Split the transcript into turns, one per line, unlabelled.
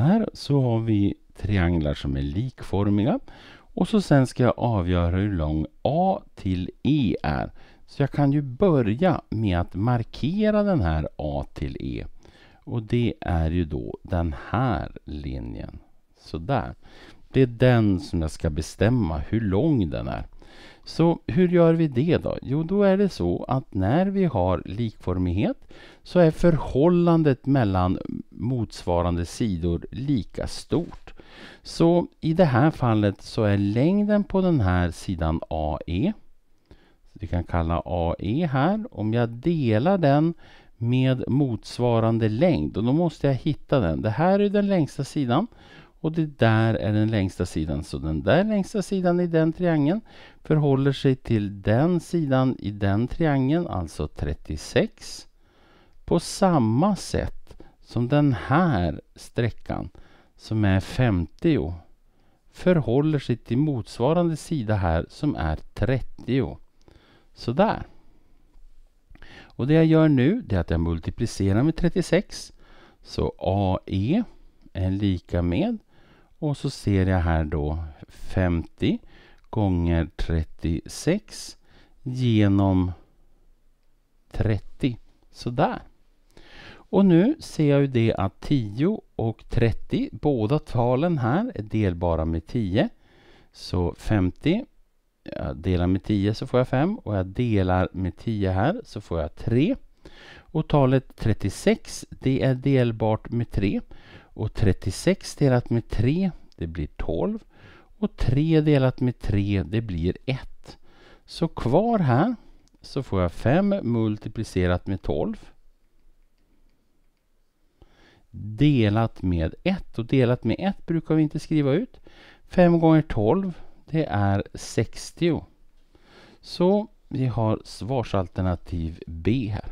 här så har vi trianglar som är likformiga. Och så sen ska jag avgöra hur lång A till E är. Så jag kan ju börja med att markera den här A till E. Och det är ju då den här linjen. Sådär. Det är den som jag ska bestämma hur lång den är. Så hur gör vi det då? Jo, då är det så att när vi har likformighet så är förhållandet mellan motsvarande sidor lika stort. Så i det här fallet så är längden på den här sidan AE, vi kan kalla AE här, om jag delar den med motsvarande längd och då måste jag hitta den. Det här är den längsta sidan och det där är den längsta sidan. Så den där längsta sidan i den triangeln förhåller sig till den sidan i den triangeln, alltså 36. På samma sätt som den här sträckan som är 50 förhåller sig till motsvarande sida här som är 30. Sådär. Och det jag gör nu är att jag multiplicerar med 36. Så AE är lika med och så ser jag här då 50 gånger 36 genom 30. Sådär. Och nu ser jag ju det att 10 och 30, båda talen här är delbara med 10. Så 50, jag delar med 10 så får jag 5 och jag delar med 10 här så får jag 3. Och talet 36, det är delbart med 3. Och 36 delat med 3, det blir 12. Och 3 delat med 3, det blir 1. Så kvar här så får jag 5 multiplicerat med 12 delat med 1. Och delat med 1 brukar vi inte skriva ut. 5 gånger 12, det är 60. Så vi har svarsalternativ B här.